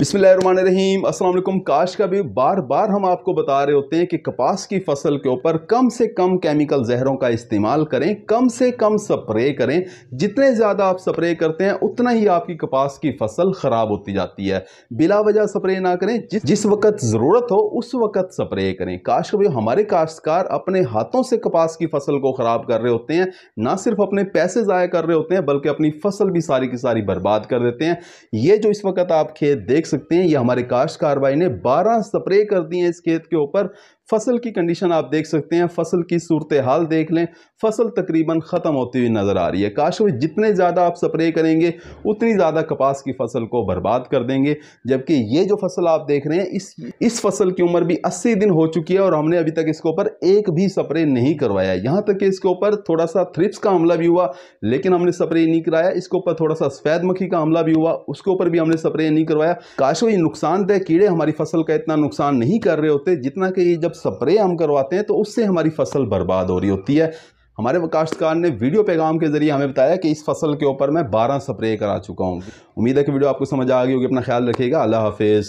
रहीम अस्सलाम काश का भी बार बार हम आपको बता रहे होते हैं कि कपास की फसल के ऊपर कम से कम केमिकल जहरों का इस्तेमाल करें कम से कम स्प्रे करें जितने ज़्यादा आप स्प्रे करते हैं उतना ही आपकी कपास की फसल ख़राब होती जाती है बिला वजह स्प्रे ना करें जिस जिस वक्त ज़रूरत हो उस वक्त स्प्रे करें काश का भी हमारे काश्तकार अपने हाथों से कपास की फसल को ख़राब कर रहे होते हैं ना सिर्फ अपने पैसे ज़ाया कर रहे होते हैं बल्कि अपनी फसल भी सारी की सारी बर्बाद कर देते हैं ये जो इस वक्त आप खेत देख देख सकते हैं ये हमारे काश्त कार्रवाई ने 12 स्प्रे कर दिए इस खेत के ऊपर फसल की कंडीशन आप देख सकते हैं फसल की सूरत हाल देख लें फसल तकरीबन ख़त्म होती हुई नज़र आ रही है काश वो जितने ज़्यादा आप स्प्रे करेंगे उतनी ज़्यादा कपास की फसल को बर्बाद कर देंगे जबकि ये जो फसल आप देख रहे हैं इस इस फसल की उम्र भी अस्सी दिन हो चुकी है और हमने अभी तक इसके ऊपर एक भी स्प्रे नहीं करवाया यहाँ तक कि इसके ऊपर थोड़ा सा थ्रिप्स का हमला भी हुआ लेकिन हमने स्प्रे नहीं कराया इसके ऊपर थोड़ा सा सफ़ेद मक्खी का हमला भी हुआ उसके ऊपर भी हमने स्प्रे नहीं करवाया काश वो ये नुकसानदेह कीड़े हमारी फसल का इतना नुकसान नहीं कर रहे होते जितना कि ये जब स्प्रे हम करवाते हैं तो उससे हमारी फसल बर्बाद हो रही होती है हमारे काश्तकार ने वीडियो पैगाम के जरिए हमें बताया कि इस फसल के ऊपर मैं बारह स्प्रे करा चुका हूँ उम्मीद है कि वीडियो आपको समझ आ गई होगी अपना ख्याल रखिएगा अल्लाह हाफिज़